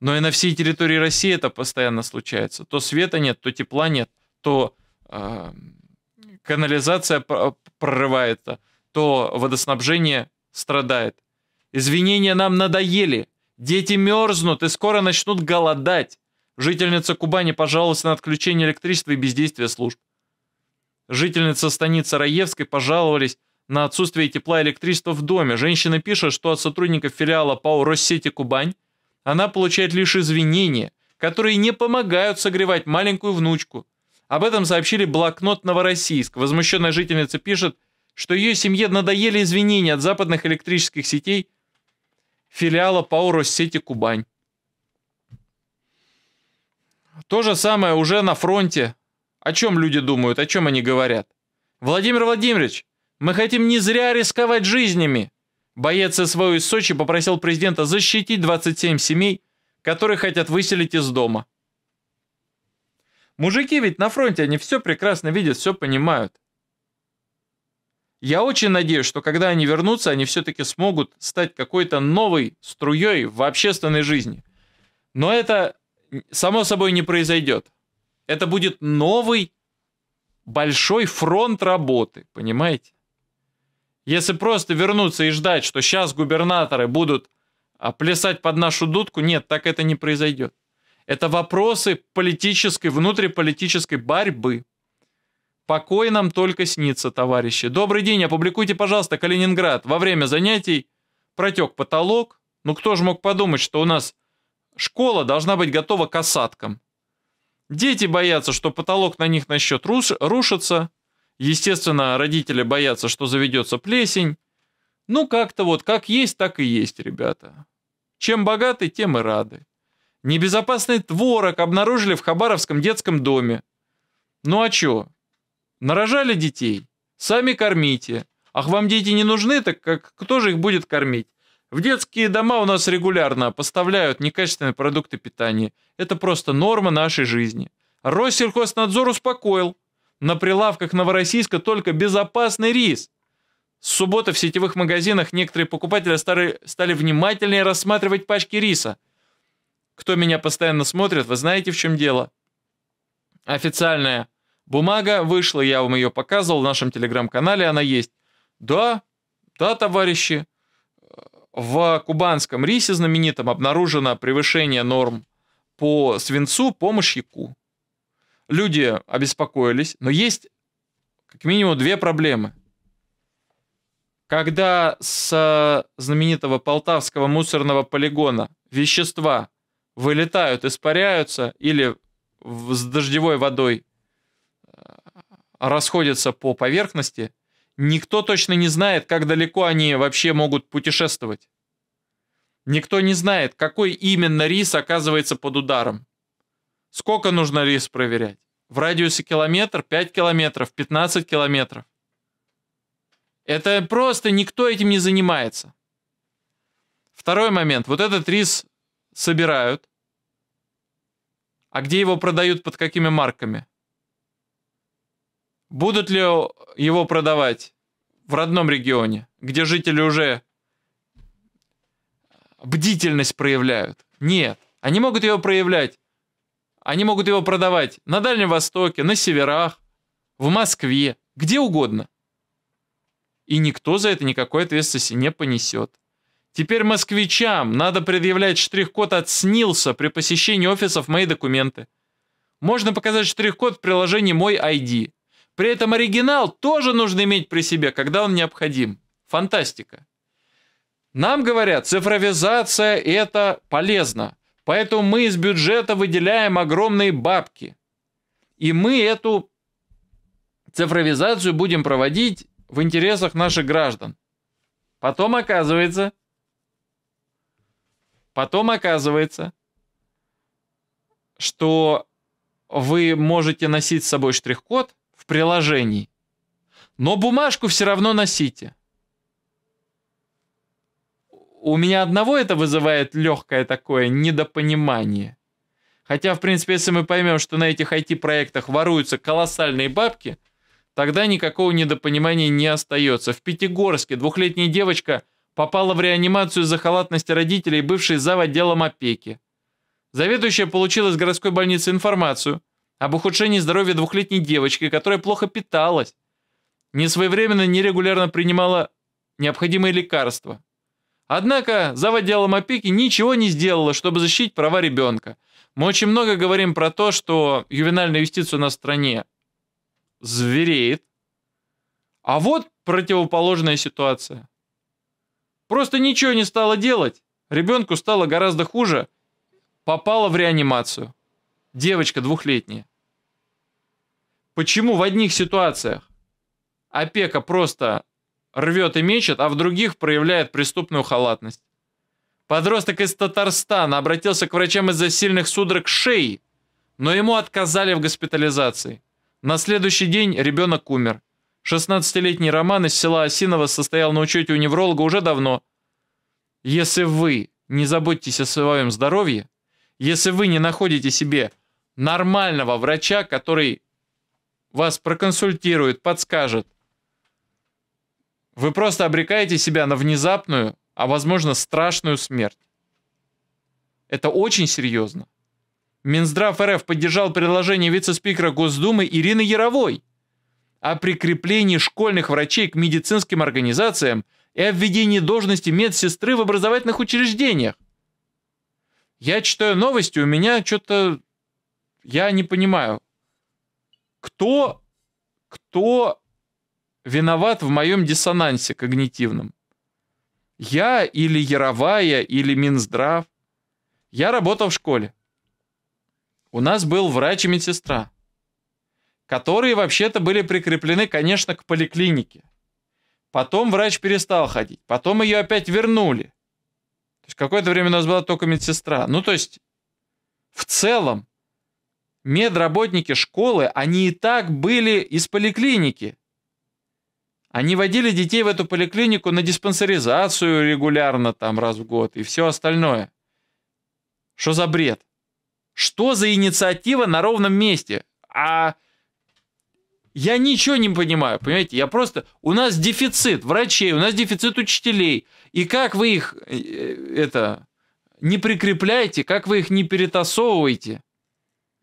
Но и на всей территории России это постоянно случается. То света нет, то тепла нет, то э, канализация прорывается, то водоснабжение страдает. Извинения нам надоели – Дети мерзнут и скоро начнут голодать. Жительница Кубани пожаловалась на отключение электричества и бездействие служб. Жительница станицы Раевской пожаловались на отсутствие тепла и электричества в доме. Женщина пишет, что от сотрудников филиала ПАО «Россети Кубань» она получает лишь извинения, которые не помогают согревать маленькую внучку. Об этом сообщили блокнот «Новороссийск». Возмущенная жительница пишет, что ее семье надоели извинения от западных электрических сетей – филиала ПАО «Россети Кубань». То же самое уже на фронте. О чем люди думают, о чем они говорят? «Владимир Владимирович, мы хотим не зря рисковать жизнями!» Боец СВО из Сочи попросил президента защитить 27 семей, которые хотят выселить из дома. Мужики ведь на фронте, они все прекрасно видят, все понимают. Я очень надеюсь, что когда они вернутся, они все-таки смогут стать какой-то новой струей в общественной жизни. Но это, само собой, не произойдет. Это будет новый большой фронт работы, понимаете? Если просто вернуться и ждать, что сейчас губернаторы будут а, плясать под нашу дудку, нет, так это не произойдет. Это вопросы политической, внутриполитической борьбы. Покой нам только снится, товарищи. Добрый день, опубликуйте, пожалуйста, Калининград. Во время занятий протек потолок. Ну кто же мог подумать, что у нас школа должна быть готова к осадкам. Дети боятся, что потолок на них насчет рушится. Естественно, родители боятся, что заведется плесень. Ну как-то вот, как есть, так и есть, ребята. Чем богаты, тем и рады. Небезопасный творог обнаружили в Хабаровском детском доме. Ну а чё? Нарожали детей, сами кормите. Ах, вам дети не нужны, так как кто же их будет кормить? В детские дома у нас регулярно поставляют некачественные продукты питания. Это просто норма нашей жизни. Россельхознадзор успокоил. На прилавках Новороссийска только безопасный рис. С субботы в сетевых магазинах некоторые покупатели стали, стали внимательнее рассматривать пачки риса. Кто меня постоянно смотрит, вы знаете, в чем дело. Официальная Бумага вышла, я вам ее показывал в нашем телеграм-канале, она есть. Да, да, товарищи, в кубанском рисе знаменитом обнаружено превышение норм по свинцу, по мышьяку. Люди обеспокоились, но есть как минимум две проблемы. Когда с знаменитого полтавского мусорного полигона вещества вылетают, испаряются или с дождевой водой расходятся по поверхности, никто точно не знает, как далеко они вообще могут путешествовать. Никто не знает, какой именно рис оказывается под ударом. Сколько нужно рис проверять? В радиусе километр, 5 километров, 15 километров. Это просто никто этим не занимается. Второй момент. Вот этот рис собирают. А где его продают, под какими марками? Будут ли его продавать в родном регионе, где жители уже бдительность проявляют? Нет. Они могут его проявлять. Они могут его продавать на Дальнем Востоке, на северах, в Москве, где угодно. И никто за это никакой ответственности не понесет. Теперь москвичам надо предъявлять штрих-код от СНИЛСа при посещении офисов «Мои документы». Можно показать штрих-код в приложении «Мой ID». При этом оригинал тоже нужно иметь при себе, когда он необходим. Фантастика. Нам говорят, цифровизация это полезно, поэтому мы из бюджета выделяем огромные бабки. И мы эту цифровизацию будем проводить в интересах наших граждан. Потом оказывается, потом оказывается, что вы можете носить с собой штрих-код – в приложении. Но бумажку все равно носите. У меня одного это вызывает легкое такое недопонимание. Хотя, в принципе, если мы поймем, что на этих IT-проектах воруются колоссальные бабки, тогда никакого недопонимания не остается. В Пятигорске двухлетняя девочка попала в реанимацию за халатность родителей, бывшей зав. отделом опеки. Заведующая получила из городской больницы информацию – об ухудшении здоровья двухлетней девочки, которая плохо питалась, несвоевременно, нерегулярно принимала необходимые лекарства. Однако зав. отделом опеки ничего не сделала, чтобы защитить права ребенка. Мы очень много говорим про то, что ювенальная юстиция у нас в стране звереет. А вот противоположная ситуация. Просто ничего не стало делать. Ребенку стало гораздо хуже. Попала в реанимацию. Девочка двухлетняя. Почему в одних ситуациях опека просто рвет и мечет, а в других проявляет преступную халатность? Подросток из Татарстана обратился к врачам из-за сильных судорог шеи, но ему отказали в госпитализации. На следующий день ребенок умер. 16-летний Роман из села Осиново состоял на учете у невролога уже давно. Если вы не заботитесь о своем здоровье, если вы не находите себе нормального врача, который вас проконсультирует, подскажет. Вы просто обрекаете себя на внезапную, а возможно страшную смерть. Это очень серьезно. Минздрав РФ поддержал предложение вице-спикера Госдумы Ирины Яровой о прикреплении школьных врачей к медицинским организациям и о введении должности медсестры в образовательных учреждениях. Я читаю новости, у меня что-то... Я не понимаю, кто, кто виноват в моем диссонансе когнитивном? Я или Яровая, или Минздрав? Я работал в школе. У нас был врач и медсестра, которые вообще-то были прикреплены, конечно, к поликлинике. Потом врач перестал ходить, потом ее опять вернули. То есть какое-то время у нас была только медсестра. Ну, то есть, в целом, Медработники школы, они и так были из поликлиники. Они водили детей в эту поликлинику на диспансеризацию регулярно, там раз в год и все остальное. Что за бред? Что за инициатива на ровном месте? А я ничего не понимаю, понимаете? Я просто... У нас дефицит врачей, у нас дефицит учителей. И как вы их, э, э, это, не прикрепляете, как вы их не перетасовываете –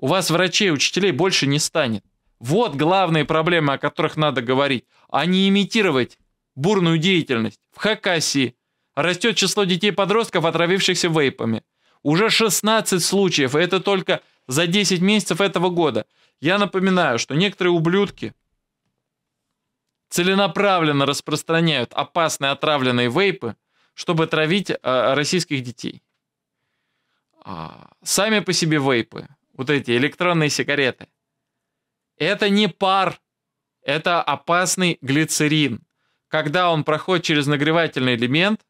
у вас врачей, учителей больше не станет. Вот главные проблемы, о которых надо говорить, а не имитировать бурную деятельность. В Хакасии растет число детей-подростков, отравившихся вейпами. Уже 16 случаев, и это только за 10 месяцев этого года. Я напоминаю, что некоторые ублюдки целенаправленно распространяют опасные отравленные вейпы, чтобы травить э, российских детей. А, сами по себе вейпы вот эти электронные сигареты. Это не пар, это опасный глицерин. Когда он проходит через нагревательный элемент,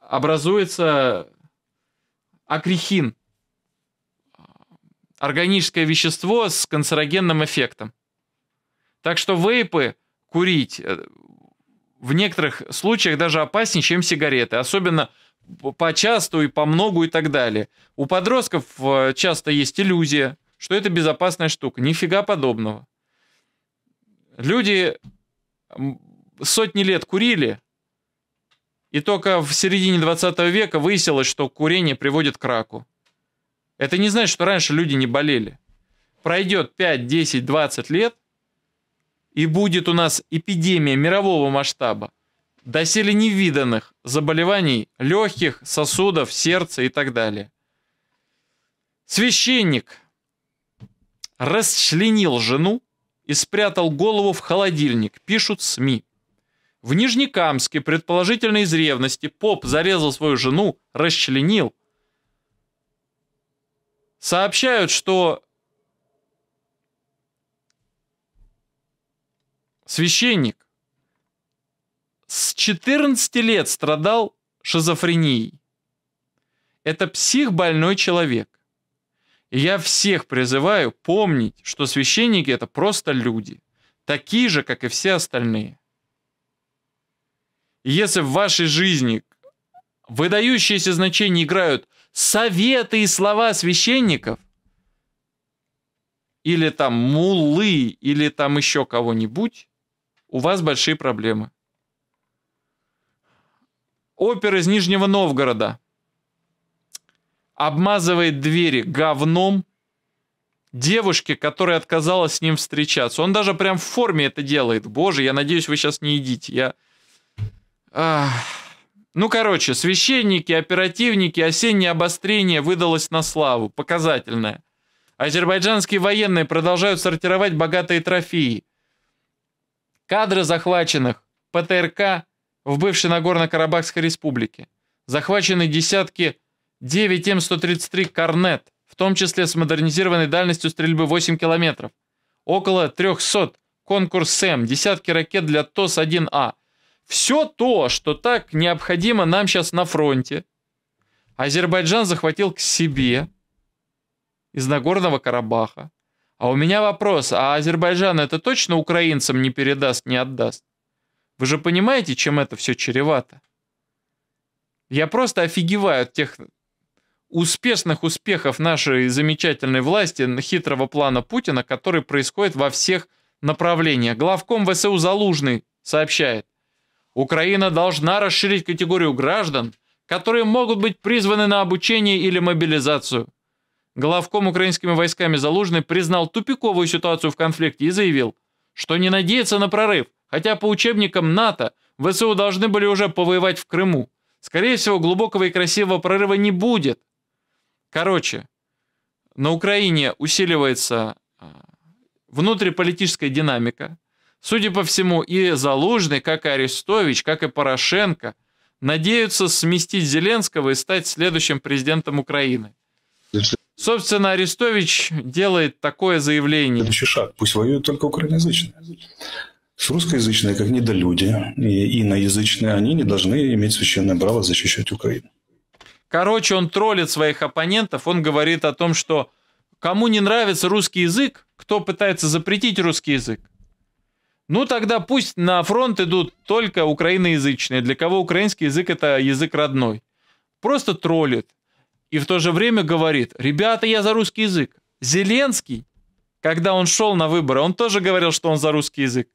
образуется акрихин, органическое вещество с канцерогенным эффектом. Так что вейпы курить э, в некоторых случаях даже опаснее, чем сигареты. Особенно по часту и по многу и так далее. У подростков э, часто есть иллюзия, что это безопасная штука. Нифига подобного. Люди сотни лет курили, и только в середине 20 века выяснилось, что курение приводит к раку. Это не значит, что раньше люди не болели. Пройдет 5, 10, 20 лет, и будет у нас эпидемия мирового масштаба доселе невиданных заболеваний легких, сосудов, сердца и так далее. Священник расчленил жену и спрятал голову в холодильник, пишут СМИ. В Нижнекамске, предположительно из ревности, поп зарезал свою жену, расчленил. Сообщают, что священник с 14 лет страдал шизофренией. Это психбольной человек. И я всех призываю помнить, что священники это просто люди, такие же, как и все остальные. И если в вашей жизни выдающиеся значения играют советы и слова священников, или там муллы, или там еще кого-нибудь, у вас большие проблемы. Опер из Нижнего Новгорода обмазывает двери говном девушке, которая отказалась с ним встречаться. Он даже прям в форме это делает. Боже, я надеюсь, вы сейчас не едите. Я... Ну, короче, священники, оперативники, осеннее обострение выдалось на славу. Показательное. Азербайджанские военные продолжают сортировать богатые трофеи. Кадры захваченных, ПТРК, в бывшей Нагорно-Карабахской республике. Захвачены десятки 9 М133 «Корнет», в том числе с модернизированной дальностью стрельбы 8 километров. Около 300 «Конкурс СЭМ», десятки ракет для ТОС-1А. Все то, что так необходимо нам сейчас на фронте, Азербайджан захватил к себе из Нагорного Карабаха. А у меня вопрос, а Азербайджан это точно украинцам не передаст, не отдаст? Вы же понимаете, чем это все чревато? Я просто офигеваю от тех успешных успехов нашей замечательной власти, хитрого плана Путина, который происходит во всех направлениях. Главком ВСУ Залужный сообщает, Украина должна расширить категорию граждан, которые могут быть призваны на обучение или мобилизацию. Главком украинскими войсками Залужный признал тупиковую ситуацию в конфликте и заявил, что не надеется на прорыв – Хотя по учебникам НАТО ВСУ должны были уже повоевать в Крыму. Скорее всего, глубокого и красивого прорыва не будет. Короче, на Украине усиливается а, внутриполитическая динамика. Судя по всему, и Залужный, как и Арестович, как и Порошенко надеются сместить Зеленского и стать следующим президентом Украины. Собственно, Арестович делает такое заявление. Следующий шаг. Пусть воюют только украиноязычные с русскоязычные, как недолюди, и иноязычные, они не должны иметь священное право защищать Украину. Короче, он троллит своих оппонентов, он говорит о том, что кому не нравится русский язык, кто пытается запретить русский язык, ну тогда пусть на фронт идут только украиноязычные, для кого украинский язык это язык родной. Просто троллит. И в то же время говорит, ребята, я за русский язык. Зеленский, когда он шел на выборы, он тоже говорил, что он за русский язык.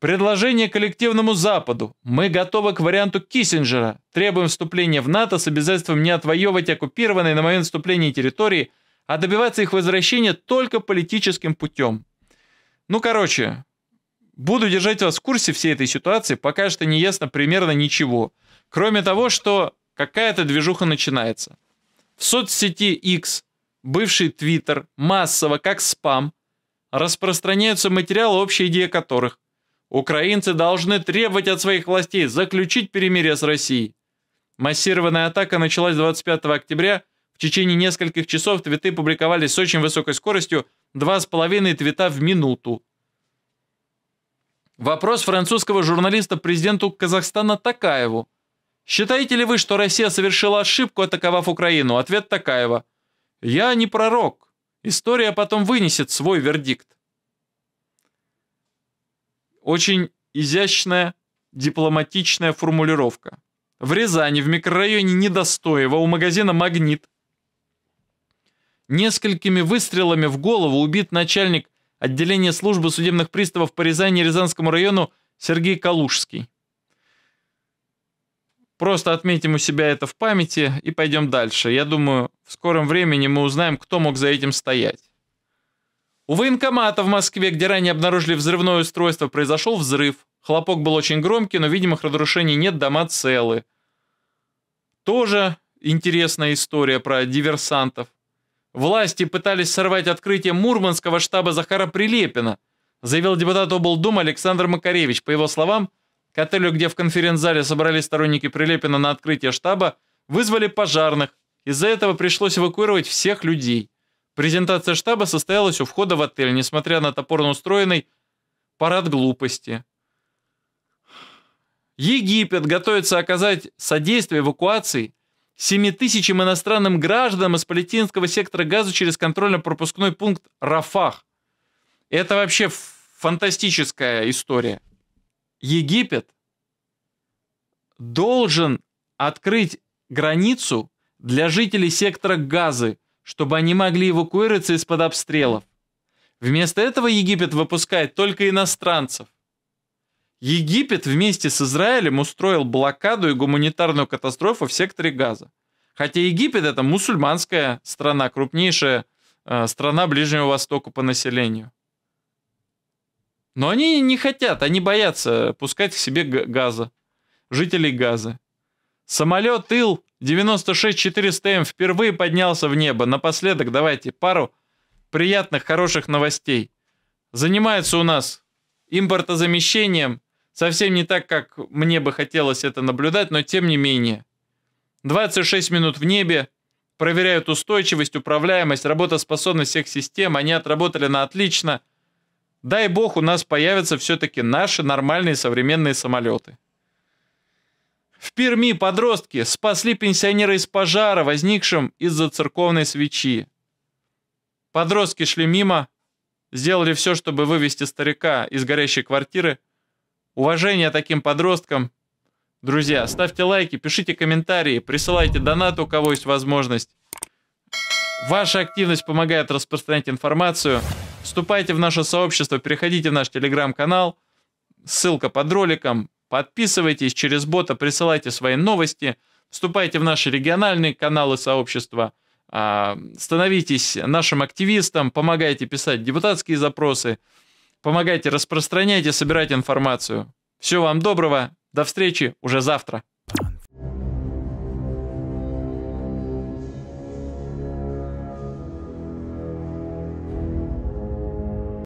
Предложение коллективному Западу. Мы готовы к варианту Киссинджера. Требуем вступления в НАТО с обязательством не отвоевывать оккупированные на момент вступления территории, а добиваться их возвращения только политическим путем. Ну, короче, буду держать вас в курсе всей этой ситуации, пока что не ясно примерно ничего. Кроме того, что какая-то движуха начинается. В соцсети X, бывший Twitter, массово, как спам, распространяются материалы, общая идея которых – Украинцы должны требовать от своих властей заключить перемирие с Россией. Массированная атака началась 25 октября. В течение нескольких часов твиты публиковались с очень высокой скоростью 2,5 твита в минуту. Вопрос французского журналиста президенту Казахстана Такаеву. «Считаете ли вы, что Россия совершила ошибку, атаковав Украину?» Ответ Такаева. «Я не пророк. История потом вынесет свой вердикт». Очень изящная, дипломатичная формулировка. В Рязани, в микрорайоне Недостоева, у магазина «Магнит», несколькими выстрелами в голову убит начальник отделения службы судебных приставов по Рязани и Рязанскому району Сергей Калужский. Просто отметим у себя это в памяти и пойдем дальше. Я думаю, в скором времени мы узнаем, кто мог за этим стоять. У военкомата в Москве, где ранее обнаружили взрывное устройство, произошел взрыв. Хлопок был очень громкий, но видимых разрушений нет, дома целы. Тоже интересная история про диверсантов. Власти пытались сорвать открытие мурманского штаба Захара Прилепина, заявил депутат облдумы Александр Макаревич. По его словам, к отелю, где в конференц-зале собрались сторонники Прилепина на открытие штаба, вызвали пожарных. Из-за этого пришлось эвакуировать всех людей. Презентация штаба состоялась у входа в отель, несмотря на топорно устроенный парад глупости. Египет готовится оказать содействие эвакуации 7 тысячам иностранным гражданам из палестинского сектора газа через контрольно-пропускной пункт Рафах. Это вообще фантастическая история. Египет должен открыть границу для жителей сектора Газы – чтобы они могли эвакуироваться из-под обстрелов. Вместо этого Египет выпускает только иностранцев. Египет вместе с Израилем устроил блокаду и гуманитарную катастрофу в секторе Газа. Хотя Египет это мусульманская страна, крупнейшая э, страна Ближнего Востока по населению. Но они не хотят, они боятся пускать к себе газа, жителей газа. Самолет Ил 96400М эм впервые поднялся в небо. Напоследок давайте пару приятных, хороших новостей. Занимается у нас импортозамещением. Совсем не так, как мне бы хотелось это наблюдать, но тем не менее. 26 минут в небе, проверяют устойчивость, управляемость, работоспособность всех систем, они отработали на отлично. Дай бог, у нас появятся все-таки наши нормальные современные самолеты. В Перми подростки спасли пенсионера из пожара, возникшим из-за церковной свечи. Подростки шли мимо, сделали все, чтобы вывести старика из горящей квартиры. Уважение таким подросткам. Друзья, ставьте лайки, пишите комментарии, присылайте донат, у кого есть возможность. Ваша активность помогает распространять информацию. Вступайте в наше сообщество, переходите в наш телеграм-канал. Ссылка под роликом. Подписывайтесь через бота, присылайте свои новости, вступайте в наши региональные каналы сообщества, а, становитесь нашим активистом, помогайте писать депутатские запросы, помогайте распространять и собирать информацию. Всего вам доброго, до встречи уже завтра.